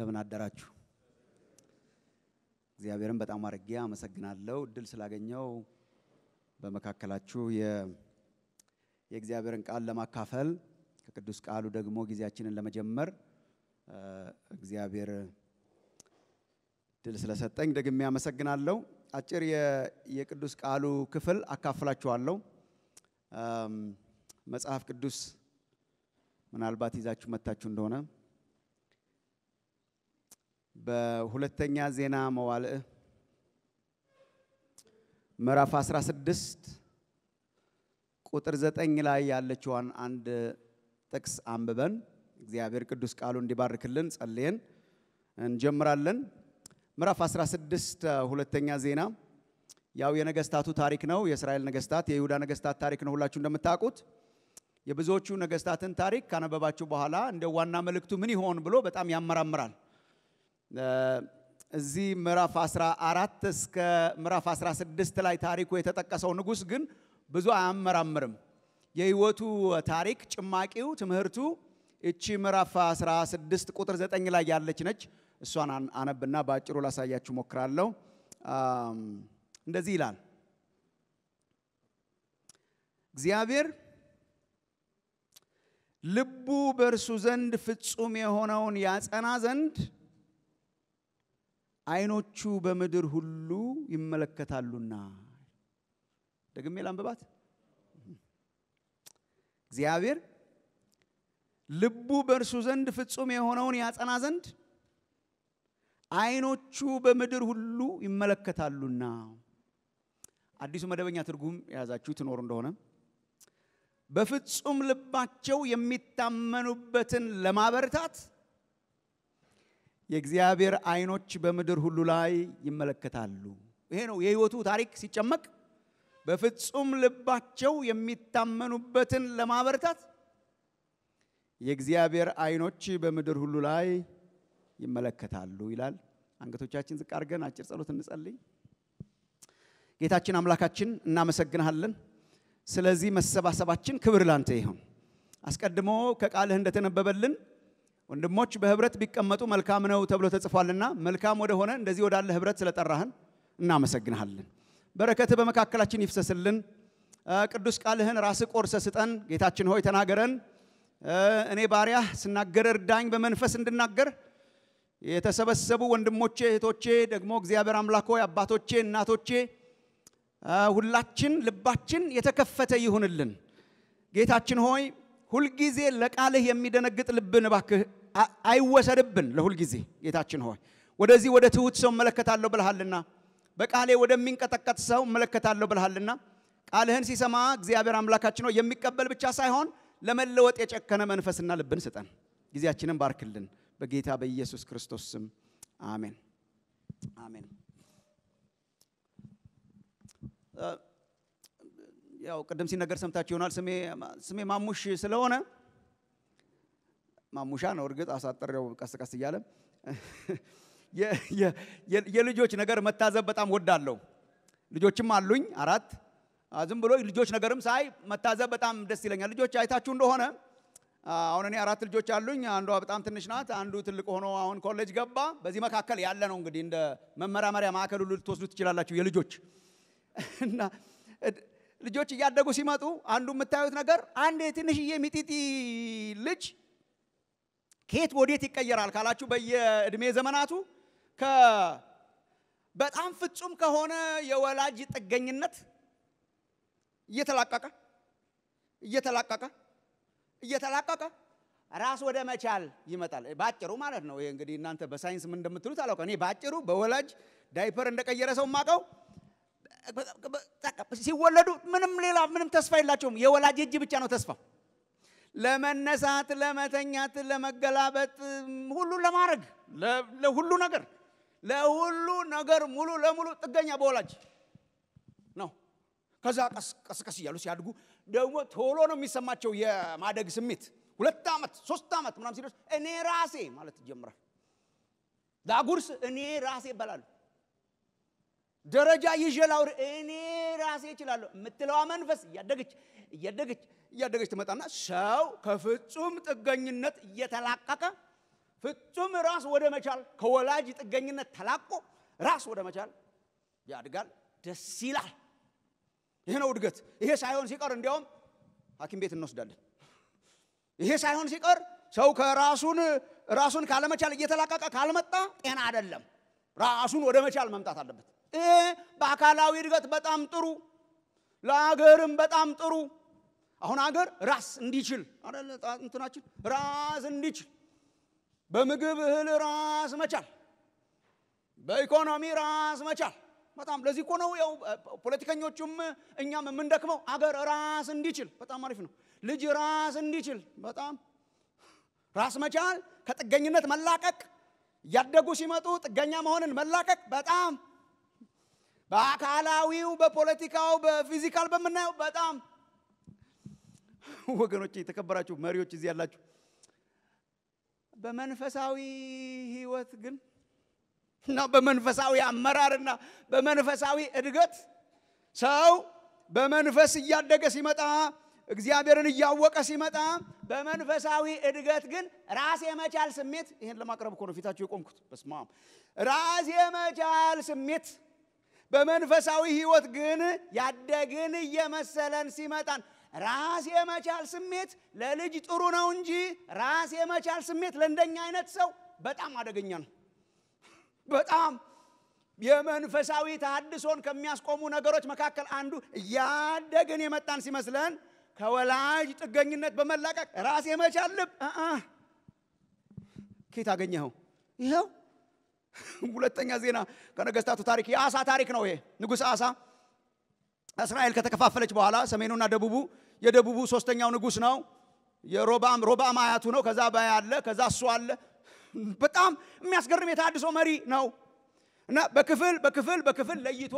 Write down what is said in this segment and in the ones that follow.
እንደምን አደራችሁ። እግዚአብሔርን በጣም አድርጌ አመሰግናለሁ እድል ስላገኘው በመካከላችሁ የእግዚአብሔርን ቃል ለማካፈል ከቅዱስ ቃሉ ደግሞ ጊዜያችንን ለመጀመር እግዚአብሔር እድል ስለሰጠኝ ደግሜ አመሰግናለሁ። አጭር የቅዱስ ቃሉ ክፍል አካፍላችኋለሁ። መጽሐፍ ቅዱስ ምናልባት ይዛችሁ መታችሁ እንደሆነ በሁለተኛ ዜና መዋዕል ምዕራፍ 16 ቁጥር 9 ላይ ያለችዋን አንድ ጥቅስ አንብበን እግዚአብሔር ቅዱስ ቃሉ እንዲባርክልን ጸልየን እንጀምራለን። ምዕራፍ 16 ሁለተኛ ዜና ያው የነገስታቱ ታሪክ ነው። የእስራኤል ነገስታት፣ የይሁዳ ነገስታት ታሪክ ነው። ሁላችሁ እንደምታውቁት የብዙዎቹ ነገስታትን ታሪክ ካነበባችሁ በኋላ እንደ ዋና መልእክቱ ምን ይሆን ብሎ በጣም ያመራምራል። እዚህ ምዕራፍ 14 እስከ ምዕራፍ 16 ላይ ታሪኩ የተጠቀሰው ንጉሥ ግን ብዙ አያመራምርም። የህይወቱ ታሪክ ጭማቂው ትምህርቱ እቺ ምዕራፍ 16 ቁጥር 9 ላይ ያለች ነች። እሷን አነብና በአጭሩ ላሳያችሁ ሞክራለሁ። እንደዚህ ይላል። እግዚአብሔር ልቡ በእርሱ ዘንድ ፍጹም የሆነውን ያጸና ዘንድ አይኖቹ በምድር ሁሉ ይመለከታሉና። ደግሜ ላንብባት። እግዚአብሔር ልቡ በእርሱ ዘንድ ፍጹም የሆነውን ያጸና ዘንድ አይኖቹ በምድር ሁሉ ይመለከታሉና። አዲሱ መደበኛ ትርጉም የያዛችሁ ትኖሩ እንደሆነ በፍጹም ልባቸው የሚታመኑበትን ለማበረታት የእግዚአብሔር አይኖች በምድር ሁሉ ላይ ይመለከታሉ። ይሄ ነው የህይወቱ ታሪክ ሲጨመቅ በፍጹም ልባቸው የሚታመኑበትን ለማበረታት የእግዚአብሔር አይኖች በምድር ሁሉ ላይ ይመለከታሉ ይላል። አንገቶቻችን ዝቅ አድርገን አጭር ጸሎት እንጸልይ። ጌታችን አምላካችን እናመሰግንሃለን። ስለዚህ መሰባሰባችን ክብር ላንተ ይሁን። አስቀድሞ ከቃልህ እንደተነበበልን ወንድሞች በህብረት ቢቀመጡ መልካም ነው ተብሎ ተጽፏልና መልካም ወደሆነ እንደዚህ ወዳለ ህብረት ስለጠራህን እናመሰግንሃለን። በረከት በመካከላችን ይፍሰስልን። ቅዱስ ቃልህን ራስ ቆርሰ ስጠን። ጌታችን ሆይ ተናገረን። እኔ ባሪያህ ስናገር እርዳኝ፣ በመንፈስ እንድናገር የተሰበሰቡ ወንድሞቼ፣ እህቶቼ ደግሞ እግዚአብሔር አምላክ ሆይ አባቶቼ፣ እናቶቼ ሁላችን ልባችን የተከፈተ ይሁንልን። ጌታችን ሆይ ሁልጊዜ ለቃልህ የሚደነግጥ ልብን እባክህ አይወሰድብን ለሁል ጊዜ ጌታችን ሆይ ወደዚህ ወደ ትሁት ሰው እመለከታለሁ ብልሃልና በቃሌ ወደሚንቀጠቀጥ ሰው እመለከታለሁ ብልሃልና ቃልህን ሲሰማ እግዚአብሔር አምላካችን ነው የሚቀበል ብቻ ሳይሆን ለመለወጥ የጨከነ መንፈስና ልብን ስጠን። ጊዜያችንን ባርክልን። በጌታ በኢየሱስ ክርስቶስ ስም አሜን አሜን። ያው ቅድም ሲነገር ሰምታችሁ ይሆናል። ስሜ ማሙሽ ስለሆነ ማሙሻ ነው እርግጥ አሳጥሬው ቀስ ቀስ እያለ የልጆች ነገር መታዘብ በጣም ወዳለሁ። ልጆችም አሉኝ አራት። ዝም ብሎ ልጆች ነገርም ሳይ መታዘብ በጣም ደስ ይለኛል። ልጆች አይታችሁ እንደሆነ አሁን እኔ አራት ልጆች አሉኝ። አንዷ በጣም ትንሽ ናት፣ አንዱ ትልቅ ሆኖ አሁን ኮሌጅ ገባ። በዚህ መካከል ያለ ነው እንግዲህ እንደ መመራመሪያ ማዕከል ሁሉ ልትወስዱ ትችላላችሁ። የልጆች እና ልጆች እያደጉ ሲመጡ አንዱ የምታዩት ነገር አንድ ትንሽዬ ሚጢጢ ልጅ ከየት ወዴት ይቀየራል ካላችሁ በየእድሜ ዘመናቱ በጣም ፍጹም ከሆነ የወላጅ ጥገኝነት እየተላቀቀ እየተላቀቀ እየተላቀቀ ራስ ወደ መቻል ይመጣል። በአጭሩ ማለት ነው። ይሄ እንግዲህ እናንተ በሳይንስ ምን እንደምትሉት አላውቀ እኔ በአጭሩ በወላጅ ዳይፐር እንደቀየረ ሰው ማቀው ሲወለዱ ምንም ሌላ ምንም ተስፋ የላቸውም። የወላጅ እጅ ብቻ ነው ተስፋው። ለመነሳት፣ ለመተኛት፣ ለመገላበጥ፣ ሁሉን ለማድረግ ለሁሉ ነገር ለሁሉ ነገር ሙሉ ለሙሉ ጥገኛ በወላጅ ነው። ከዛ ቀስቀስ እያሉ ሲያድጉ ደግሞ ቶሎ ነው የሚሰማቸው የማደግ ስሜት። ሁለት ዓመት ሶስት ዓመት ምናምን ሲደርስ እኔ ራሴ ማለት ይጀምራል። ዳጉርስ እኔ ራሴ ይበላሉ። ደረጃ ይዤ ላውር እኔ ራሴ እችላለሁ የምትለዋ መንፈስ እያደገች እያደገች እያደገች ትመጣና ሰው ከፍጹም ጥገኝነት እየተላቀቀ ፍጹም ራስ ወደ መቻል ከወላጅ ጥገኝነት ተላቆ ራስ ወደ መቻል ያድጋል፣ ደስ ይላል። ይህ ነው እድገት። ይሄ ሳይሆን ሲቀር እንዲያውም ሐኪም ቤት እንወስዳለን። ይሄ ሳይሆን ሲቀር ሰው ከራሱን ራሱን ካለመቻል እየተላቀቀ ካልመጣ ጤና አይደለም። ራሱን ወደ መቻል መምጣት አለበት። ይሄ በአካላዊ እድገት በጣም ጥሩ፣ ለአገርም በጣም ጥሩ አሁን አገር ራስ እንዲችል እንትናችን ራስ እንዲችል በምግብ እህል ራስ መቻል፣ በኢኮኖሚ ራስ መቻል በጣም ለዚህ እኮ ነው ያው ፖለቲከኞቹም እኛም የምንደክመው አገር ራስ እንዲችል። በጣም አሪፍ ነው። ልጅ ራስ እንዲችል በጣም ራስ መቻል፣ ከጥገኝነት መላቀቅ፣ እያደጉ ሲመጡ ጥገኛ መሆንን መላቀቅ በጣም በአካላዊው፣ በፖለቲካው፣ በፊዚካል በምናየው በጣም ወገኖች፣ የተከበራችሁ መሪዎች፣ እዚህ ያላችሁ በመንፈሳዊ ህይወት ግን እና በመንፈሳዊ አመራርና በመንፈሳዊ እድገት ሰው በመንፈስ እያደገ ሲመጣ እግዚአብሔርን እያወቀ ሲመጣ በመንፈሳዊ እድገት ግን ራስ የመቻል ስሜት ይህን ለማቅረብ እኮ ነው ፊታችሁ የቆምኩት። በስማ ራስ የመቻል ስሜት በመንፈሳዊ ህይወት ግን ያደግን እየመሰለን ሲመጣን ራስ የመቻል ስሜት ለልጅ ጥሩ ነው እንጂ ራስ የመቻል ስሜት ለእንደኛ አይነት ሰው በጣም አደገኛ ነው። በጣም የመንፈሳዊ ተሐድሶን ከሚያስቆሙ ነገሮች መካከል አንዱ እያደግን የመጣን ሲመስለን ከወላጅ ጥገኝነት በመላቀቅ ራስ የመቻል ልብ ኬት አገኘኸው? ይኸው ሁለተኛ ዜና ከነገስታቱ ታሪክ የአሳ ታሪክ ነው። ይሄ ንጉሥ አሳ እስራኤል ከተከፋፈለች በኋላ ሰሜኑና ደቡቡ የደቡቡ ሶስተኛው ንጉስ ነው። የሮባም ሮባም አያቱ ነው። ከዛ ባይ አለ፣ ከዛ እሱ አለ። በጣም የሚያስገርም የተሃድሶ መሪ ነው እና በክፍል በክፍል በክፍል ለይቶ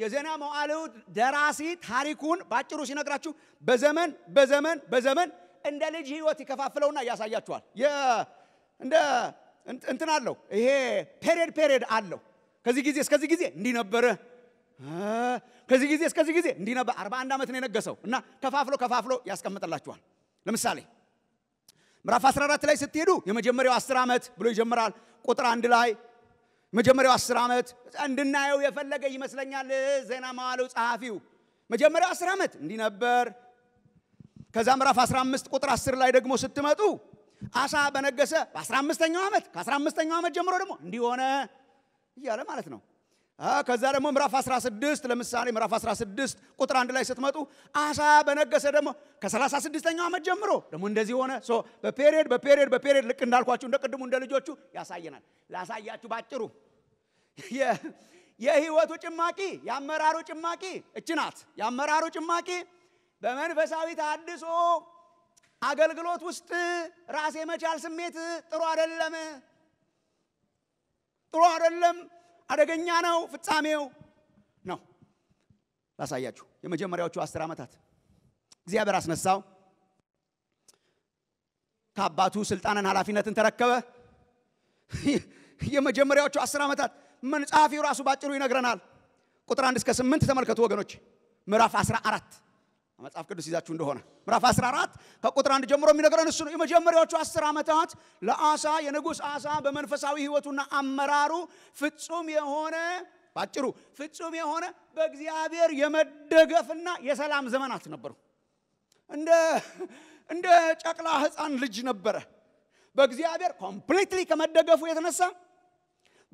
የዜና መዋዕል ደራሲ ታሪኩን ባጭሩ ሲነግራችሁ በዘመን በዘመን በዘመን እንደ ልጅ ህይወት ይከፋፍለውና ያሳያችኋል። እንደ እንትን አለው ይሄ ፔሬድ ፔሬድ አለው። ከዚህ ጊዜ እስከዚህ ጊዜ እንዲህ ነበረ ከዚህ ጊዜ እስከዚህ ጊዜ እንዲህ ነበር። አርባ አንድ ዓመት ነው የነገሰው እና ከፋፍሎ ከፋፍሎ ያስቀምጠላችኋል። ለምሳሌ ምዕራፍ 14 ላይ ስትሄዱ የመጀመሪያው 10 ዓመት ብሎ ይጀምራል። ቁጥር አንድ ላይ መጀመሪያው 10 ዓመት እንድናየው የፈለገ ይመስለኛል ዜና መዋዕሉ ጸሐፊው። መጀመሪያው 10 ዓመት እንዲህ ነበር። ከዛ ምዕራፍ 15 ቁጥር 10 ላይ ደግሞ ስትመጡ አሳ በነገሰ በ15ኛው ዓመት ከ15ኛው ዓመት ጀምሮ ደግሞ እንዲሆነ እያለ ማለት ነው ከዛ ደግሞ ምዕራፍ 16 ለምሳሌ ምዕራፍ 16 ቁጥር አንድ ላይ ስትመጡ አሳ በነገሰ ደግሞ ከ36ኛው ዓመት ጀምሮ ደግሞ እንደዚህ ሆነ። በፔሪድ በፔሪድ በፔሪድ ልክ እንዳልኳችሁ እንደ ቅድሙ እንደ ልጆቹ ያሳየናል። ላሳያችሁ ባጭሩ የህይወቱ ጭማቂ የአመራሩ ጭማቂ እች ናት። የአመራሩ ጭማቂ በመንፈሳዊ ታድሶ አገልግሎት ውስጥ ራሴ የመቻል ስሜት ጥሩ አይደለም፣ ጥሩ አይደለም። አደገኛ ነው ፍጻሜው ነው። ላሳያችሁ። የመጀመሪያዎቹ አስር ዓመታት እግዚአብሔር አስነሳው። ከአባቱ ስልጣንን ኃላፊነትን ተረከበ። የመጀመሪያዎቹ አስር ዓመታት መጽሐፊው ራሱ ባጭሩ ይነግረናል። ቁጥር አንድ እስከ ስምንት ተመልከቱ ወገኖች፣ ምዕራፍ አስራ አራት መጽሐፍ ቅዱስ ይዛችሁ እንደሆነ ምዕራፍ 14 ከቁጥር አንድ ጀምሮ የሚነግረን እሱ ነው። የመጀመሪያዎቹ አስር ዓመታት ለአሳ የንጉሥ አሳ በመንፈሳዊ ህይወቱና አመራሩ ፍጹም የሆነ ባጭሩ ፍጹም የሆነ በእግዚአብሔር የመደገፍና የሰላም ዘመናት ነበሩ። እንደ እንደ ጨቅላ ህፃን ልጅ ነበረ። በእግዚአብሔር ኮምፕሊትሊ ከመደገፉ የተነሳ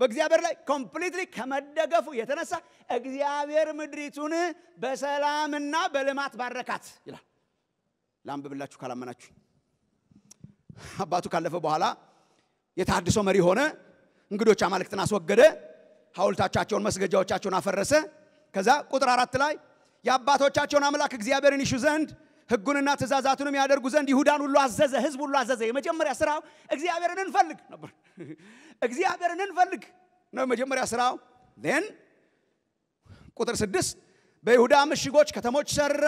በእግዚአብሔር ላይ ኮምፕሊትሊ ከመደገፉ የተነሳ እግዚአብሔር ምድሪቱን በሰላምና በልማት ባረካት ይላል። ላንብብላችሁ ካላመናችሁ። አባቱ ካለፈ በኋላ የታድሶ መሪ ሆነ። እንግዶች አማልክትን አስወገደ። ሐውልቶቻቸውን፣ መስገጃዎቻቸውን አፈረሰ። ከዛ ቁጥር አራት ላይ የአባቶቻቸውን አምላክ እግዚአብሔርን ይሹ ዘንድ ሕጉንና ትእዛዛቱንም ያደርጉ ዘንድ ይሁዳን ሁሉ አዘዘ፣ ህዝብ ሁሉ አዘዘ። የመጀመሪያ ስራው እግዚአብሔርን እንፈልግ ነበር። እግዚአብሔርን እንፈልግ ነው የመጀመሪያ ስራው። ን ቁጥር ስድስት በይሁዳ ምሽጎች ከተሞች ሰራ።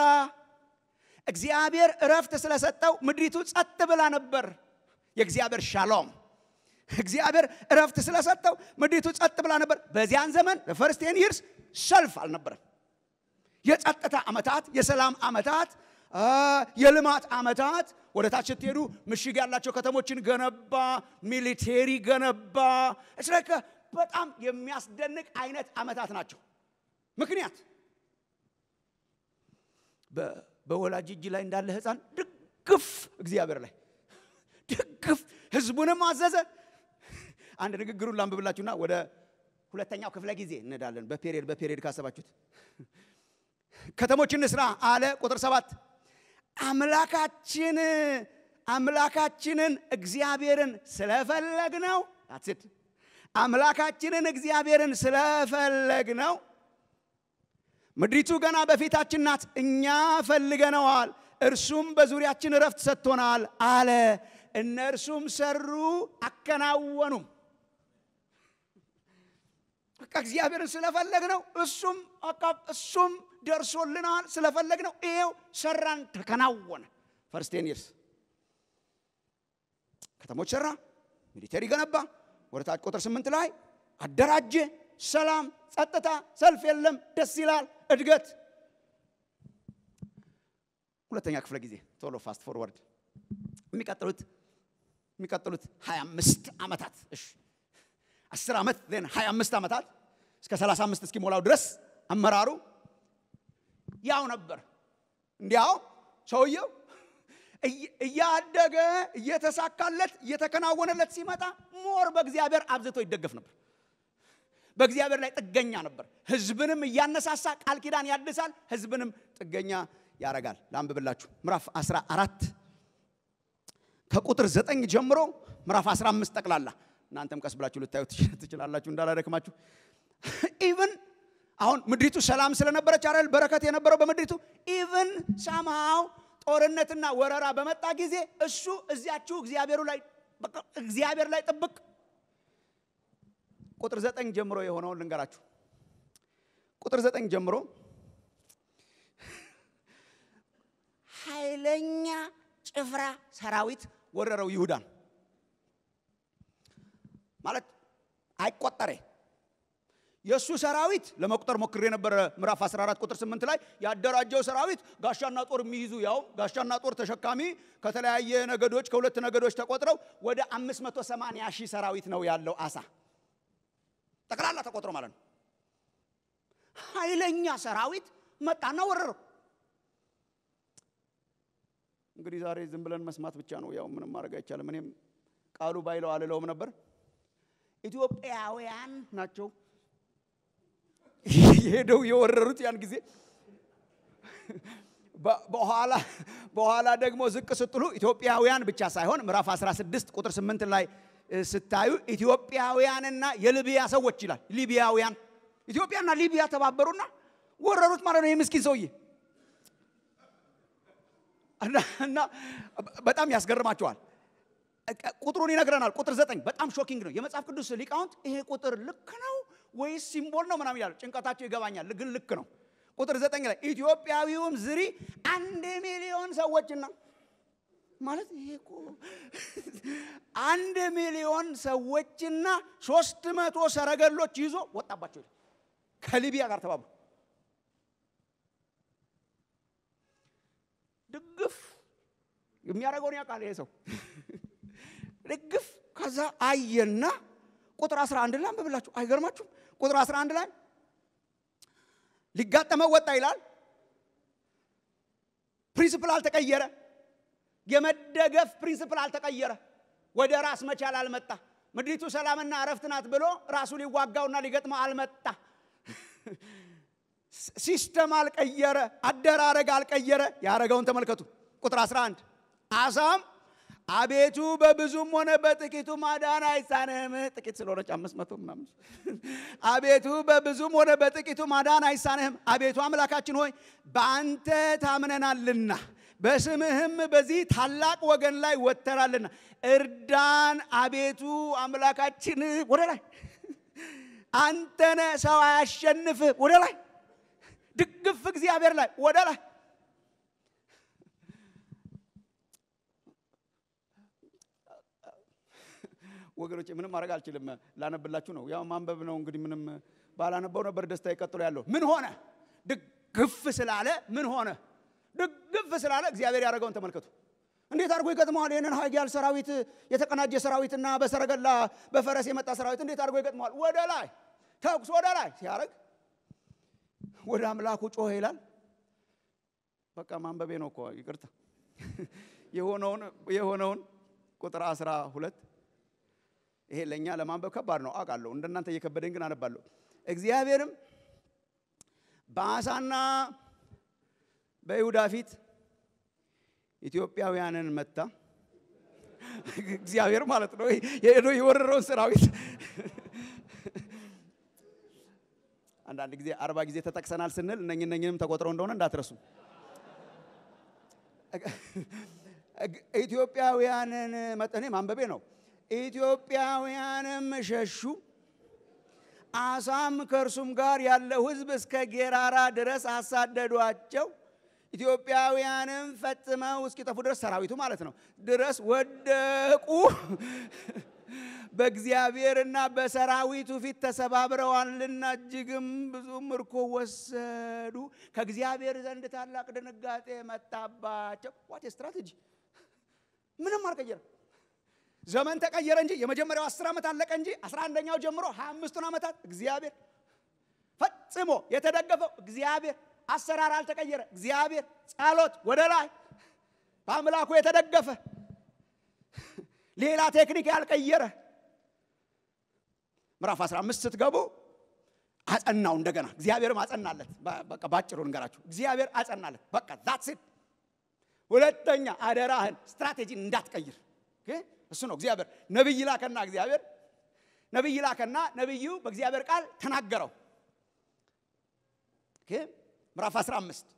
እግዚአብሔር እረፍት ስለሰጠው ምድሪቱ ጸጥ ብላ ነበር። የእግዚአብሔር ሻሎም እግዚአብሔር እረፍት ስለሰጠው ምድሪቱ ጸጥ ብላ ነበር። በዚያን ዘመን በፈርስቴን ይርስ ሰልፍ አልነበረም። የጸጥታ ዓመታት፣ የሰላም ዓመታት የልማት ዓመታት ወደ ታች ስትሄዱ ምሽግ ያላቸው ከተሞችን ገነባ፣ ሚሊቴሪ ገነባ። እስለከ በጣም የሚያስደንቅ አይነት ዓመታት ናቸው። ምክንያት በወላጅ እጅ ላይ እንዳለ ህፃን ድግፍ እግዚአብሔር ላይ ድግፍ ህዝቡንም አዘዘ። አንድ ንግግሩን ላንብብላችሁና ወደ ሁለተኛው ክፍለ ጊዜ እንዳለን በፔሪድ በፔሪድ ካሰባችሁት ከተሞችን ስራ አለ ቁጥር ሰባት አምላካችን አምላካችንን እግዚአብሔርን ስለፈለግ ነው ታትድ አምላካችንን እግዚአብሔርን ስለፈለግ ነው። ምድሪቱ ገና በፊታችን ናት፣ እኛ ፈልገነዋል፣ እርሱም በዙሪያችን እረፍት ሰጥቶናል አለ። እነርሱም ሰሩ አከናወኑም። በቃ እግዚአብሔርን ስለፈለግ ነው። እሱም እሱም ደርሶልናል፣ ስለፈለግ ነው ይሄው ሰራን፣ ተከናወነ። ፈርስቴን ይርስ ከተሞች ሰራ፣ ሚሊተሪ ገነባ። ወደ ታች ቁጥር ስምንት ላይ አደራጀ። ሰላም፣ ጸጥታ፣ ሰልፍ የለም። ደስ ይላል። እድገት ሁለተኛ ክፍለ ጊዜ ቶሎ ፋስት ፎርወርድ የሚቀጥሉት የሚቀጥሉት 25 ዓመታት እሺ 10 ዓመት ዜን 25 ዓመታት እስከ 35 እስኪሞላው ድረስ አመራሩ ያው ነበር። እንዲያው ሰውየው እያደገ እየተሳካለት እየተከናወነለት ሲመጣ ሞር በእግዚአብሔር አብዝቶ ይደገፍ ነበር። በእግዚአብሔር ላይ ጥገኛ ነበር። ህዝብንም እያነሳሳ ቃል ኪዳን ያድሳል፣ ህዝብንም ጥገኛ ያረጋል። ላንብብላችሁ ምዕራፍ 14 ከቁጥር 9 ጀምሮ ምዕራፍ 15 ጠቅላላ እናንተም ቀስ ብላችሁ ልታዩ ትችላላችሁ እንዳላደክማችሁ ኢቭን አሁን ምድሪቱ ሰላም ስለነበረች አይደል በረከት የነበረው በምድሪቱ ኢቭን ሳምሃው ጦርነትና ወረራ በመጣ ጊዜ እሱ እዚያችሁ እግዚአብሔሩ ላይ እግዚአብሔር ላይ ጥብቅ ቁጥር ዘጠኝ ጀምሮ የሆነውን ልንገራችሁ ቁጥር ዘጠኝ ጀምሮ ኃይለኛ ጭፍራ ሰራዊት ወረረው ይሁዳን ማለት አይቆጠሬ የእሱ ሰራዊት ለመቁጠር ሞክር የነበረ ምዕራፍ 14 ቁጥር 8 ላይ ያደራጀው ሰራዊት ጋሻና ጦር የሚይዙ ያውም ጋሻና ጦር ተሸካሚ ከተለያየ ነገዶች ከሁለት ነገዶች ተቆጥረው ወደ 580 ሺህ ሰራዊት ነው ያለው አሳ ጠቅላላ ተቆጥሮ ማለት ነው። ኃይለኛ ሰራዊት መጣና ወረረው። እንግዲህ ዛሬ ዝም ብለን መስማት ብቻ ነው፣ ያው ምንም ማድረግ አይቻልም። እኔም ቃሉ ባይለው አልለውም ነበር። ኢትዮጵያውያን ናቸው ሄደው የወረሩት ያን ጊዜ በኋላ በኋላ ደግሞ ዝቅ ስትሉ ኢትዮጵያውያን ብቻ ሳይሆን ምዕራፍ 16 ቁጥር 8 ላይ ስታዩ ኢትዮጵያውያንና የሊቢያ ሰዎች ይላል። ሊቢያውያን ኢትዮጵያና ሊቢያ ተባበሩና ወረሩት ማለት ነው። የምስኪን ሰውዬ እና በጣም ያስገርማቸዋል። ቁጥሩን ይነግረናል። ቁጥር ዘጠኝ በጣም ሾኪንግ ነው። የመጽሐፍ ቅዱስ ሊቃውንት ይሄ ቁጥር ልክ ነው ወይስ ሲምቦል ነው ምናምን ይላሉ። ጭንቀታቸው ይገባኛል፣ ግን ልክ ነው። ቁጥር ዘጠኝ ላይ ኢትዮጵያዊውም ዝሪ አንድ ሚሊዮን ሰዎችና ማለት ይሄ እኮ አንድ ሚሊዮን ሰዎችና ሶስት መቶ ሰረገሎች ይዞ ወጣባቸው ከሊቢያ ጋር ተባብሮ ድግፍ የሚያደርገውን ያውቃል ይሄ ሰው ድግፍ። ከዛ አየና ቁጥር አንድ ላይ አንብብላችሁ አይገርማችሁም? ቁጥር 11 ላይ ሊጋጠመው ወጣ ይላል። ፕሪንስፕል አልተቀየረ። የመደገፍ ፕሪንስፕል አልተቀየረ። ወደ ራስ መቻል አልመጣ። ምድሪቱ ሰላምና እረፍት ናት ብሎ ራሱ ሊዋጋውና ሊገጥመው አልመጣ። ሲስተም አልቀየረ፣ አደራረግ አልቀየረ። ያረገውን ተመልከቱ። ቁጥር 11 አሳም አቤቱ በብዙም ሆነ በጥቂቱ ማዳን አይሳንህም። ጥቂት ስለሆነች አምስት መቶ ምናምን። አቤቱ በብዙም ሆነ በጥቂቱ ማዳን አይሳንህም። አቤቱ አምላካችን ሆይ በአንተ ታምነናልና በስምህም በዚህ ታላቅ ወገን ላይ ወተራልና እርዳን። አቤቱ አምላካችን ወደ ላይ አንተነ ሰው አያሸንፍህ። ወደ ላይ ድግፍ እግዚአብሔር ላይ ወደ ላይ ወገኖች ምንም ማድረግ አልችልም። ላነብላችሁ ነው። ያው ማንበብ ነው እንግዲህ። ምንም ባላነበው ነበር ደስታ ይቀጥሎ ያለው። ምን ሆነ? ድግፍ ስላለ ምን ሆነ? ድግፍ ስላለ እግዚአብሔር ያደረገውን ተመልከቱ። እንዴት አድርጎ ይገጥመዋል? ይህንን ኃያል ሰራዊት የተቀናጀ ሰራዊትና በሰረገላ በፈረስ የመጣ ሰራዊት እንዴት አድርጎ ይገጥመዋል? ወደ ላይ ተኩስ ወደ ላይ ሲያደርግ ወደ አምላኩ ጮኸ ይላል። በቃ ማንበቤ ነው እኮ ይቅርታ። የሆነውን ቁጥር አስራ ሁለት ይሄ ለእኛ ለማንበብ ከባድ ነው አውቃለሁ። እንደናንተ እየከበደኝ ግን አነባለሁ። እግዚአብሔርም በአሳና በይሁዳ ፊት ኢትዮጵያውያንን መታ። እግዚአብሔር ማለት ነው የሄዶ የወረረውን ሰራዊት አንዳንድ ጊዜ አርባ ጊዜ ተጠቅሰናል ስንል እነኝ እነኝንም ተቆጥረው እንደሆነ እንዳትረሱ። ኢትዮጵያውያንን መጠኔ ማንበቤ ነው። ኢትዮጵያውያንም ሸሹ። አሳም ከእርሱም ጋር ያለው ሕዝብ እስከ ጌራራ ድረስ አሳደዷቸው። ኢትዮጵያውያንም ፈጽመው እስኪጠፉ ድረስ ሰራዊቱ ማለት ነው ድረስ ወደቁ። በእግዚአብሔርና በሰራዊቱ ፊት ተሰባብረዋልና እጅግም ብዙ ምርኮ ወሰዱ። ከእግዚአብሔር ዘንድ ታላቅ ድንጋጤ መጣባቸው። ዋት ስትራቴጂ ምንም አልቀየረም። ዘመን ተቀየረ እንጂ የመጀመሪያው አስር ዓመት አለቀ እንጂ አስራ አንደኛው ጀምሮ ሀያ አምስቱን ዓመታት እግዚአብሔር ፈጽሞ የተደገፈው እግዚአብሔር አሰራር አልተቀየረ። እግዚአብሔር ጸሎት ወደ ላይ በአምላኩ የተደገፈ ሌላ ቴክኒክ ያልቀየረ ምዕራፍ 15 ስትገቡ አጸናው እንደገና እግዚአብሔርም አጸናለት። በቃ ባጭሩ ንገራችሁ እግዚአብሔር አጸናለት። በቃ ዛትስ ሁለተኛ አደራህን ስትራቴጂ እንዳትቀይር እሱ ነው እግዚአብሔር ነቢይ ላከና እግዚአብሔር ነቢይ ላከና ነቢዩ በእግዚአብሔር ቃል ተናገረው። ምዕራፍ 15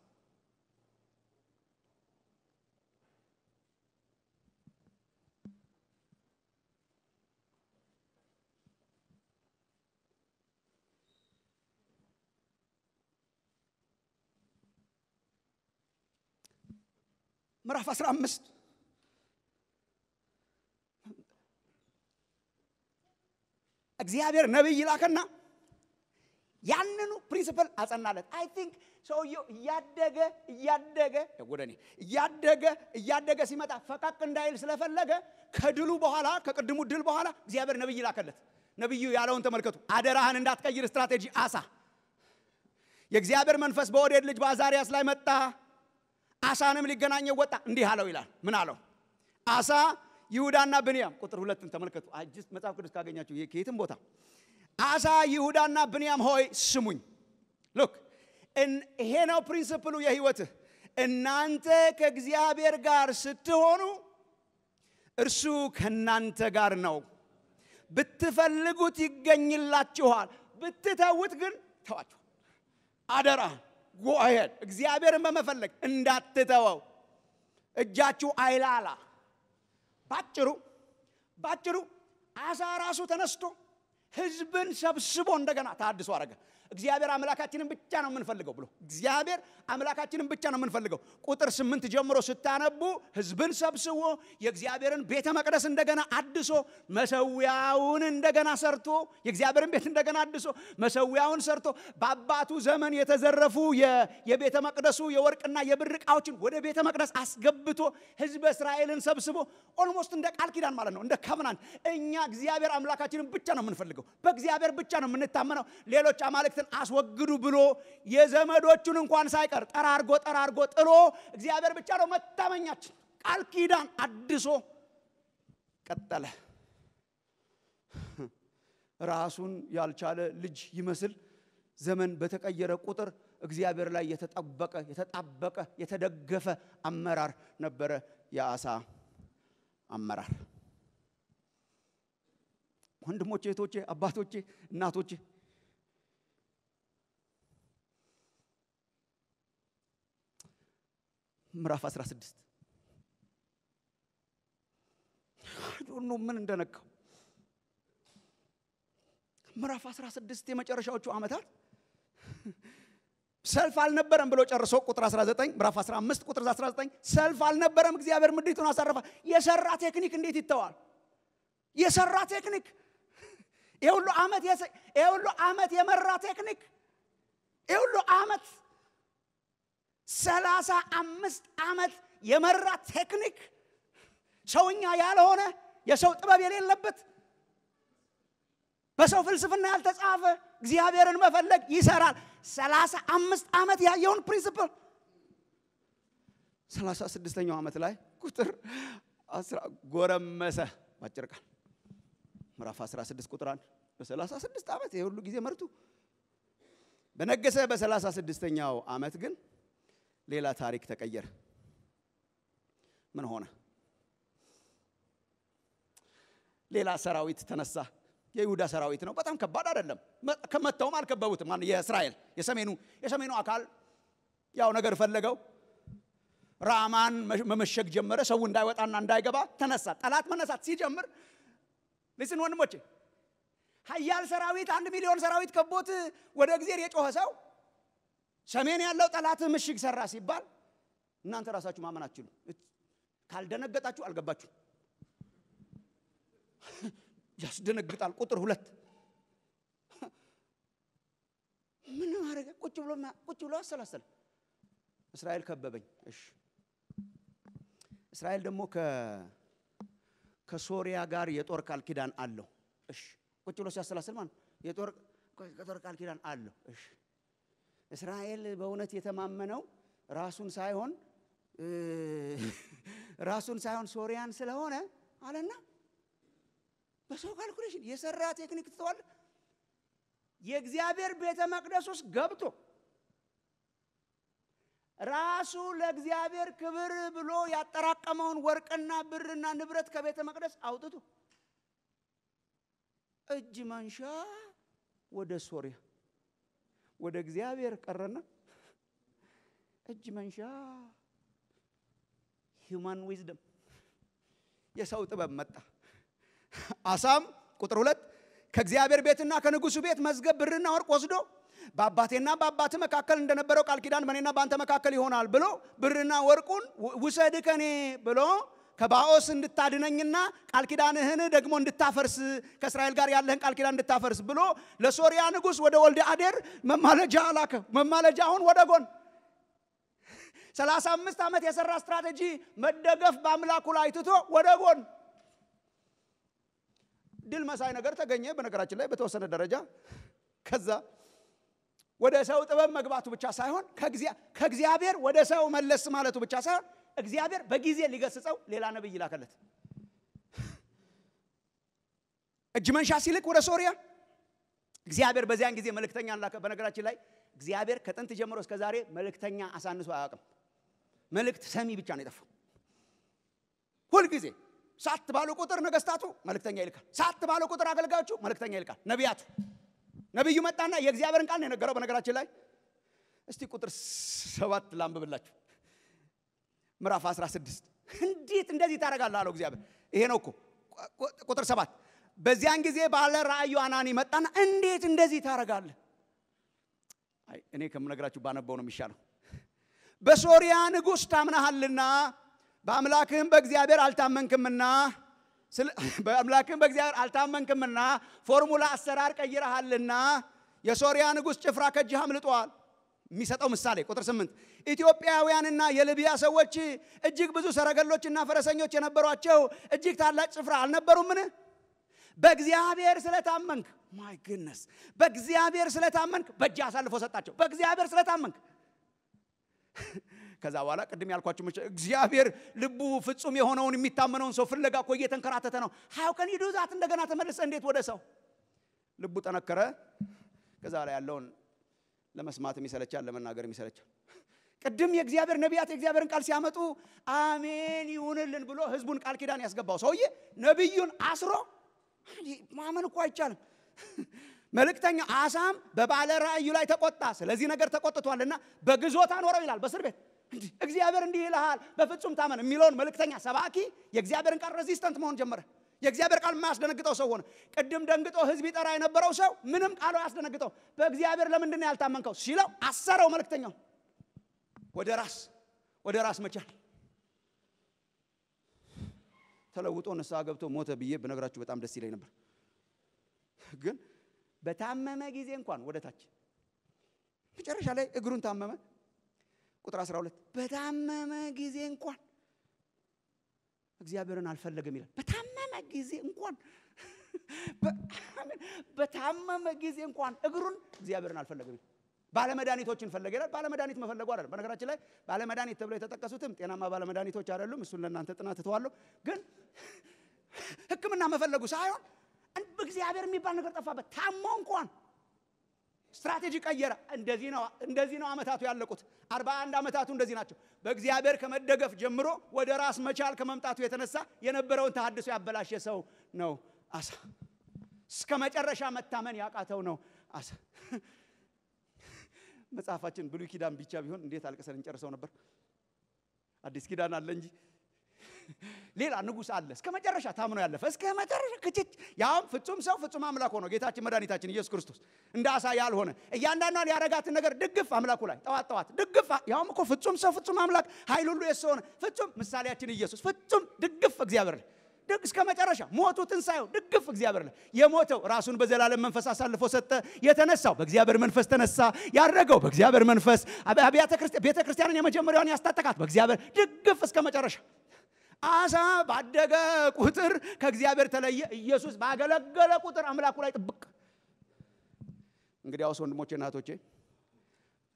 ምዕራፍ 15 እግዚአብሔር ነብይ ይላከና ያንኑ ፕሪንስፕል አጸናለት። አይ ቲንክ ሰውየው እያደገ እያደገ ወደኔ እያደገ እያደገ ሲመጣ ፈቀቅ እንዳይል ስለፈለገ ከድሉ በኋላ ከቅድሙ ድል በኋላ እግዚአብሔር ነብይ ላከለት። ነብዩ ያለውን ተመልከቱ። አደራህን እንዳትቀይር ስትራቴጂ አሳ። የእግዚአብሔር መንፈስ በኦዴድ ልጅ በአዛሪያስ ላይ መጣ። አሳንም ሊገናኘው ወጣ። እንዲህ አለው ይላል። ምን አለው? አሳ ይሁዳና ብንያም ቁጥር ሁለትን ተመልከቱ። አጅስ መጽሐፍ ቅዱስ ካገኛችሁ ከየትም ቦታ አሳ ይሁዳና ብንያም ሆይ ስሙኝ። ሉክ ይሄ ነው ፕሪንስፕሉ የህይወትህ። እናንተ ከእግዚአብሔር ጋር ስትሆኑ እርሱ ከእናንተ ጋር ነው። ብትፈልጉት ይገኝላችኋል፣ ብትተውት ግን ተዋችሁ። አደራ ጎአሄድ እግዚአብሔርን በመፈለግ እንዳትተወው፣ እጃችሁ አይላላ። ባጭሩ ባጭሩ አሳ ራሱ ተነስቶ ህዝብን ሰብስቦ እንደገና ታድሶ አረገ እግዚአብሔር አምላካችንን ብቻ ነው የምንፈልገው ብሎ እግዚአብሔር አምላካችንን ብቻ ነው የምንፈልገው። ቁጥር ስምንት ጀምሮ ስታነቡ ህዝብን ሰብስቦ የእግዚአብሔርን ቤተ መቅደስ እንደገና አድሶ መሰዊያውን እንደገና ሰርቶ የእግዚአብሔርን ቤት እንደገና አድሶ መሰዊያውን ሰርቶ በአባቱ ዘመን የተዘረፉ የቤተ መቅደሱ የወርቅና የብር ዕቃዎችን ወደ ቤተ መቅደስ አስገብቶ ህዝበ እስራኤልን ሰብስቦ ኦልሞስት እንደ ቃል ኪዳን ማለት ነው እንደ ካምናንት እኛ እግዚአብሔር አምላካችንን ብቻ ነው የምንፈልገው። በእግዚአብሔር ብቻ ነው የምንታመነው። ሌሎች አማልክት መላእክትን አስወግዱ ብሎ የዘመዶቹን እንኳን ሳይቀር ጠራርጎ ጠራርጎ ጥሎ እግዚአብሔር ብቻ ነው መታመኛችን ቃል ኪዳን አድሶ ቀጠለ። ራሱን ያልቻለ ልጅ ይመስል ዘመን በተቀየረ ቁጥር እግዚአብሔር ላይ የተጠበቀ የተጣበቀ የተደገፈ አመራር ነበረ የአሳ አመራር። ወንድሞቼ፣ እህቶቼ፣ አባቶቼ፣ እናቶቼ ምዕራፍ 16 ዶኖ ምን እንደነካው ምዕራፍ 16 የመጨረሻዎቹ ዓመታት ሰልፍ አልነበረም ብሎ ጨርሶ ቁጥር 19 ምዕራፍ 15 ቁጥር 19 ሰልፍ አልነበረም፣ እግዚአብሔር ምድሪቱን አሳረፋ። የሰራ ቴክኒክ እንዴት ይተዋል? የሰራ ቴክኒክ ይህ ሁሉ ዓመት የመራ ቴክኒክ ይህ ዓመት ሰላሳ አምስት ዓመት የመራ ቴክኒክ ሰውኛ ያልሆነ የሰው ጥበብ የሌለበት በሰው ፍልስፍና ያልተጻፈ እግዚአብሔርን መፈለግ ይሰራል። ሰላሳ አምስት ዓመት ያየውን ፕሪንስፕል ሰላሳ ስድስተኛው ዓመት ላይ ቁጥር አስራ ጎረመሰ ባጭር ቃል ምዕራፍ 16 ቁጥር 1 በ36 ዓመት የሁሉ ጊዜ መርቱ በነገሰ በ36ኛው ዓመት ግን ሌላ ታሪክ ተቀየረ። ምን ሆነ? ሌላ ሰራዊት ተነሳ። የይሁዳ ሰራዊት ነው። በጣም ከባድ አይደለም። ከመተውም አልከበቡትም። የእስራኤል የሰሜኑ የሰሜኑ አካል ያው ነገር ፈለገው። ራማን መመሸግ ጀመረ። ሰው እንዳይወጣና እንዳይገባ ተነሳ። ጠላት መነሳት ሲጀምር ልስን ወንድሞቼ፣ ሀያል ሰራዊት አንድ ሚሊዮን ሰራዊት ከቦት ወደ እግዜር የጮኸ ሰው ሰሜን ያለው ጠላት ምሽግ ሰራ ሲባል እናንተ ራሳችሁ ማመን ካልደነገጣችሁ አልገባችሁ። ያስደነግጣል። ቁጥር ሁለት ምን አደረገ? ቁጭ ብሎ ቁጭ ብሎ አሰላሰለ። እስራኤል ከበበኝ። እሺ እስራኤል ደግሞ ከሶሪያ ጋር የጦር ቃል ኪዳን አለው። እሺ ቁጭ ብሎ ሲያሰላስል ማለት የጦር ቃል ኪዳን አለው። እሺ እስራኤል በእውነት የተማመነው ራሱን ሳይሆን ራሱን ሳይሆን ሶሪያን ስለሆነ አለና በሰው ካልኩሌሽን የሰራ ቴክኒክ ትተዋል። የእግዚአብሔር ቤተ መቅደስ ውስጥ ገብቶ ራሱ ለእግዚአብሔር ክብር ብሎ ያጠራቀመውን ወርቅና ብርና ንብረት ከቤተ መቅደስ አውጥቶ እጅ መንሻ ወደ ሶሪያ ወደ እግዚአብሔር ቀረና እጅ መንሻ ሂማን ዊዝደም የሰው ጥበብ መጣ። አሳም ቁጥር ሁለት ከእግዚአብሔር ቤትና ከንጉሱ ቤት መዝገብ ብርና ወርቅ ወስዶ በአባቴና በአባት መካከል እንደነበረው ቃል ኪዳን በእኔና በአንተ መካከል ይሆናል ብሎ ብርና ወርቁን ውሰድ ከኔ ብሎ ከባኦስ እንድታድነኝና ቃል ኪዳንህን ደግሞ እንድታፈርስ ከእስራኤል ጋር ያለህን ቃል ኪዳን እንድታፈርስ ብሎ ለሶሪያ ንጉሥ ወደ ወልደ አዴር መማለጃ አላከ። መማለጃ አሁን ወደ ጎን 35 አመት ዓመት የሰራ ስትራቴጂ መደገፍ በአምላኩ ላይ ትቶ ወደ ጎን ድል መሳይ ነገር ተገኘ። በነገራችን ላይ በተወሰነ ደረጃ ከዛ ወደ ሰው ጥበብ መግባቱ ብቻ ሳይሆን ከእግዚአብሔር ወደ ሰው መለስ ማለቱ ብቻ ሳይሆን እግዚአብሔር በጊዜ ሊገስጸው ሌላ ነብይ ይላከለት። እጅ መንሻ ሲልክ ወደ ሶሪያ እግዚአብሔር በዚያን ጊዜ መልእክተኛ ላከ። በነገራችን ላይ እግዚአብሔር ከጥንት ጀምሮ እስከ ዛሬ መልእክተኛ አሳንሶ አያውቅም። መልእክት ሰሚ ብቻ ነው የጠፋው። ሁልጊዜ ሳት ባለ ቁጥር ነገስታቱ መልእክተኛ ይልካል። ሳት ባሉ ቁጥር አገልጋዮቹ መልእክተኛ ይልካል። ነቢያቱ ነቢዩ መጣና የእግዚአብሔርን ቃል ነው የነገረው። በነገራችን ላይ እስቲ ቁጥር ሰባት ላንብብላችሁ። ምዕራፍ 16 እንዴት እንደዚህ ታደርጋለህ አለው እግዚአብሔር። ይሄ ነው እኮ ቁጥር ሰባት በዚያን ጊዜ ባለ ራእዩ አናኒ መጣና እንዴት እንደዚህ ታደርጋለህ? እኔ ከምነግራችሁ ባነበው ነው የሚሻለው። በሶሪያ ንጉሥ ታምናሃልና በአምላክህም በእግዚአብሔር አልታመንክምና በአምላክህም በእግዚአብሔር አልታመንክምና ፎርሙላ አሰራር ቀይረሃልና የሶሪያ ንጉሥ ጭፍራ ከእጅህ አምልጧል። የሚሰጠው ምሳሌ ቁጥር ስምንት ኢትዮጵያውያንና የልቢያ ሰዎች እጅግ ብዙ ሰረገሎችና ፈረሰኞች የነበሯቸው እጅግ ታላቅ ጭፍራ አልነበሩምን? በእግዚአብሔር ስለታመንክ ማይ ግነስ በእግዚአብሔር ስለታመንክ በእጅ አሳልፎ ሰጣቸው። በእግዚአብሔር ስለታመንክ ከዛ በኋላ ቅድም ያልኳቸው እግዚአብሔር ልቡ ፍጹም የሆነውን የሚታመነውን ሰው ፍለጋ እኮ እየተንከራተተ ነው። ሀው ከን እንደገና ተመልሰ እንዴት ወደ ሰው ልቡ ጠነከረ። ከዛ ላይ ያለውን ለመስማትም ይሰለቻል፣ ለመናገርም ይሰለቻል። ቅድም የእግዚአብሔር ነቢያት የእግዚአብሔርን ቃል ሲያመጡ አሜን ይሁንልን ብሎ ህዝቡን ቃል ኪዳን ያስገባው ሰውዬ ነቢዩን አስሮ ማመን እኮ አይቻልም። መልእክተኛው አሳም በባለ ራእዩ ላይ ተቆጣ፣ ስለዚህ ነገር ተቆጥቷልና በግዞት አኖረው ይላል በእስር ቤት። እግዚአብሔር እንዲህ ይልሃል በፍጹም ታመን የሚለውን መልእክተኛ ሰባኪ የእግዚአብሔርን ቃል ሬዚስተንት መሆን ጀመረ። የእግዚአብሔር ቃል የማያስደነግጠው ሰው ሆነ። ቅድም ደንግጦ ህዝብ ይጠራ የነበረው ሰው ምንም ቃሉ ያስደነግጠው። በእግዚአብሔር ለምንድን ነው ያልታመንከው ሲለው አሰረው መልእክተኛው። ወደ ራስ ወደ ራስ መቻል ተለውጦ ንስሐ ገብቶ ሞተ ብዬ ብነግራችሁ በጣም ደስ ይለኝ ነበር። ግን በታመመ ጊዜ እንኳን ወደ ታች መጨረሻ ላይ እግሩን ታመመ። ቁጥር 12 በታመመ ጊዜ እንኳን እግዚአብሔርን አልፈለገም ይላል። በታመመ ጊዜ እንኳን በታመመ ጊዜ እንኳን እግሩን እግዚአብሔርን አልፈለገም። ባለመድኃኒቶችን ፈለገ ይላል። ባለመድኃኒት መፈለጉ አይደለም። በነገራችን ላይ ባለመድኃኒት ተብለው የተጠቀሱትም ጤናማ ባለመድኃኒቶች አይደሉም። እሱን ለእናንተ ጥናት እተዋለሁ። ግን ሕክምና መፈለጉ ሳይሆን እግዚአብሔር የሚባል ነገር ጠፋበት። ታሞ እንኳን ስትራቴጂ ቀየረ። እንደዚህ ነው እንደዚህ ነው አመታቱ ያለቁት። 41 አመታቱ እንደዚህ ናቸው። በእግዚአብሔር ከመደገፍ ጀምሮ ወደ ራስ መቻል ከመምጣቱ የተነሳ የነበረውን ተሐድሶ ያበላሸ ሰው ነው አሳ። እስከ መጨረሻ መታመን ያቃተው ነው አሳ። መጽሐፋችን ብሉይ ኪዳን ብቻ ቢሆን እንዴት አልቅሰን እንጨርሰው ነበር። አዲስ ኪዳን አለ እንጂ ሌላ ንጉሥ አለ። እስከ መጨረሻ ታምኖ ያለፈ እስከ መጨረሻ ክችች ያም ፍጹም ሰው ፍጹም አምላክ ሆኖ ጌታችን መድኃኒታችን ኢየሱስ ክርስቶስ እንደ አሳ ያልሆነ እያንዳንዷን ያረጋትን ነገር ድግፍ አምላኩ ላይ ጠዋት ጠዋት ድግፍ ያውም እኮ ፍጹም ሰው ፍጹም አምላክ ኃይል ሁሉ የሱ ሆነ ፍጹም ምሳሌያችን ኢየሱስ ፍጹም ድግፍ እግዚአብሔር ላይ ድግ እስከ መጨረሻ ሞቱ ትንሣኤው ድግፍ እግዚአብሔር ላይ የሞተው ራሱን በዘላለም መንፈስ አሳልፎ ሰጠ። የተነሳው በእግዚአብሔር መንፈስ ተነሳ። ያረገው በእግዚአብሔር መንፈስ ቤተ ክርስቲያንን የመጀመሪያውን ያስታጠቃት በእግዚአብሔር ድግፍ እስከ መጨረሻ አሳ ባደገ ቁጥር ከእግዚአብሔር ተለየ። ኢየሱስ ባገለገለ ቁጥር አምላኩ ላይ ጥብቅ። እንግዲያውስ ወንድሞቼ፣ እናቶቼ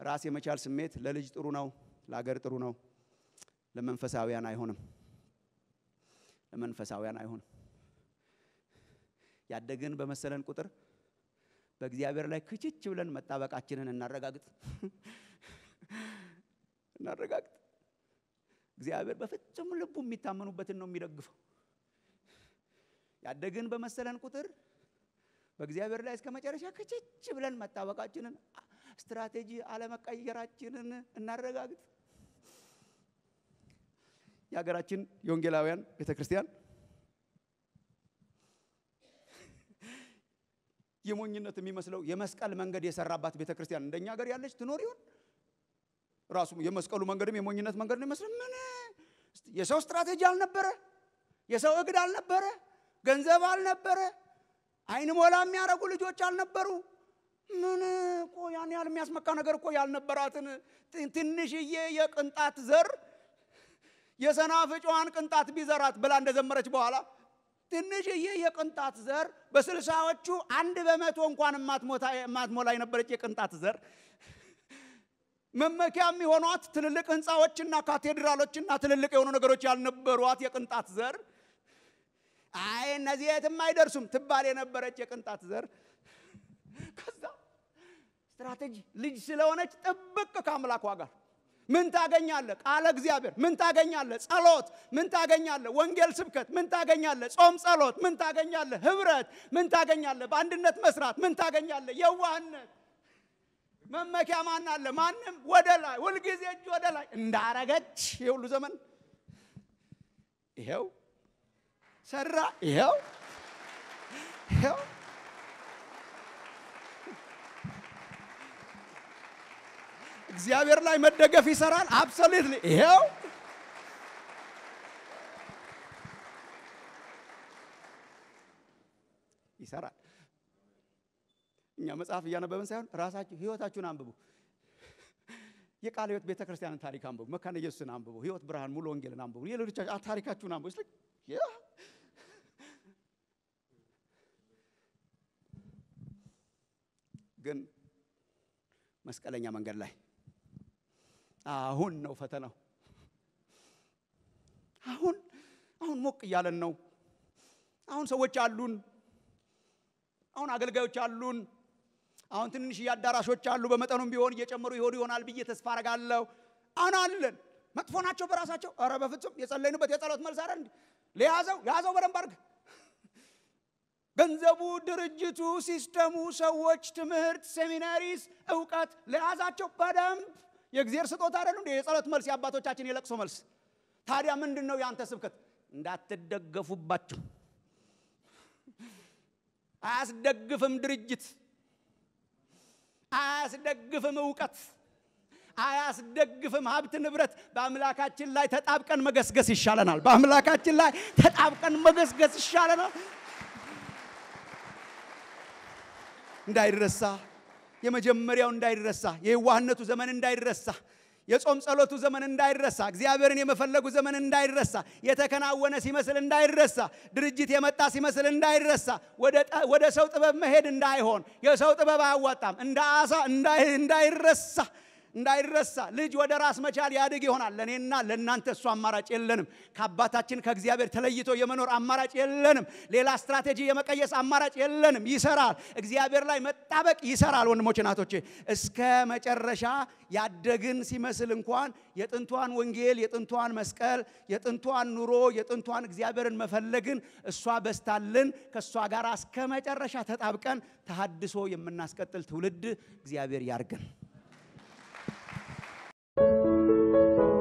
ራስ የመቻል ስሜት ለልጅ ጥሩ ነው፣ ለአገር ጥሩ ነው፣ ለመንፈሳውያን አይሆንም። ለመንፈሳውያን አይሆንም። ያደግን በመሰለን ቁጥር በእግዚአብሔር ላይ ክችች ብለን መጣበቃችንን እናረጋግጥ እናረጋግጥ እግዚአብሔር በፍጹም ልቡ የሚታመኑበትን ነው የሚደግፈው። ያደግን በመሰለን ቁጥር በእግዚአብሔር ላይ እስከ መጨረሻ ከቸች ብለን መጣበቃችንን፣ ስትራቴጂ አለመቀየራችንን እናረጋግጥ። የሀገራችን የወንጌላውያን ቤተ ክርስቲያን የሞኝነት የሚመስለው የመስቀል መንገድ የሰራባት ቤተ ክርስቲያን እንደኛ ሀገር ያለች ትኖር ይሆን? ራሱ የመስቀሉ መንገድም የሞኝነት መንገድ ነው ይመስል ምን የሰው ስትራቴጂ አልነበረ፣ የሰው እግድ አልነበረ፣ ገንዘብ አልነበረ፣ አይን ሞላ የሚያደርጉ ልጆች አልነበሩ። ምን እኮ ያን ያህል የሚያስመካ ነገር እኮ ያልነበራትን ትንሽዬ የቅንጣት ዘር የሰናፍጯን ቅንጣት ቢዘራት ብላ እንደዘመረች በኋላ ትንሽዬ የቅንጣት ዘር በስልሳዎቹ አንድ በመቶ እንኳን የማትሞላ የነበረች የቅንጣት ዘር መመኪያ የሚሆኗት ትልልቅ ህንፃዎችና ካቴድራሎችና ትልልቅ የሆኑ ነገሮች ያልነበሯት የቅንጣት ዘር አይ እነዚህ የትም አይደርሱም ትባል የነበረች የቅንጣት ዘር ከዛ ስትራቴጂ ልጅ ስለሆነች ጥብቅ ከአምላኳ ጋር ምን ታገኛለ? ቃለ እግዚአብሔር ምን ታገኛለ? ጸሎት ምን ታገኛለ? ወንጌል ስብከት ምን ታገኛለ? ጾም ጸሎት ምን ታገኛለ? ህብረት ምን ታገኛለ? በአንድነት መስራት ምን ታገኛለ? የዋህነት መመኪያ ማን አለ? ማንም ወደ ላይ ሁልጊዜ እጅ ወደ ላይ እንዳረገች የሁሉ ዘመን ይሄው ሰራ፣ ይሄው ይሄው እግዚአብሔር ላይ መደገፍ ይሰራል። አብሶሉትሊ ይሄው ይሰራል። እኛ መጽሐፍ እያነበብን ሳይሆን ራሳችሁ ህይወታችሁን አንብቡ። የቃለ ህይወት ቤተ ክርስቲያንን ታሪክ አንብቡ። መካነ ኢየሱስን አንብቡ። ህይወት ብርሃን፣ ሙሉ ወንጌልን አንብቡ። የሌሎች ታሪካችሁን አንብቡ። ግን መስቀለኛ መንገድ ላይ አሁን ነው ፈተናው። አሁን አሁን ሞቅ እያለን ነው። አሁን ሰዎች አሉን። አሁን አገልጋዮች አሉን። አሁን ትንንሽ አዳራሾች አሉ። በመጠኑም ቢሆን እየጨመሩ ይሆኑ ይሆናል ብዬ ተስፋ አረጋለሁ። አሁን አለን መጥፎ ናቸው በራሳቸው። ኧረ በፍጹም የጸለይንበት የጸሎት መልስ አረ ለያዘው ያዘው በደንብ አርግ ገንዘቡ፣ ድርጅቱ፣ ሲስተሙ፣ ሰዎች፣ ትምህርት፣ ሴሚናሪስ፣ እውቀት ለያዛቸው በደንብ የእግዚአብሔር ስጦታ አደሉ እንዴ? የጸሎት መልስ፣ የአባቶቻችን የለቅሶ መልስ። ታዲያ ምንድን ነው የአንተ ስብከት? እንዳትደገፉባቸው አያስደግፍም ድርጅት አያስደግፍም እውቀት፣ አያስደግፍም ሀብት ንብረት። በአምላካችን ላይ ተጣብቀን መገስገስ ይሻለናል። በአምላካችን ላይ ተጣብቀን መገስገስ ይሻለናል። እንዳይረሳ የመጀመሪያው እንዳይረሳ የዋህነቱ ዘመን እንዳይረሳ የጾም ጸሎቱ ዘመን እንዳይረሳ፣ እግዚአብሔርን የመፈለጉ ዘመን እንዳይረሳ፣ የተከናወነ ሲመስል እንዳይረሳ፣ ድርጅት የመጣ ሲመስል እንዳይረሳ፣ ወደ ሰው ጥበብ መሄድ እንዳይሆን፣ የሰው ጥበብ አያዋጣም፣ እንደ አሳ እንዳይረሳ እንዳይረሳ ልጅ ወደ ራስ መቻል ያድግ ይሆናል። ለእኔና ለእናንተ እሱ አማራጭ የለንም። ከአባታችን ከእግዚአብሔር ተለይቶ የመኖር አማራጭ የለንም። ሌላ ስትራቴጂ የመቀየስ አማራጭ የለንም። ይሰራል። እግዚአብሔር ላይ መጣበቅ ይሰራል። ወንድሞች እናቶቼ፣ እስከ መጨረሻ ያደግን ሲመስል እንኳን የጥንቷን ወንጌል፣ የጥንቷን መስቀል፣ የጥንቷን ኑሮ፣ የጥንቷን እግዚአብሔርን መፈለግን እሷ በስታልን ከእሷ ጋር እስከ መጨረሻ ተጣብቀን ተሃድሶ የምናስቀጥል ትውልድ እግዚአብሔር ያርገን። thank you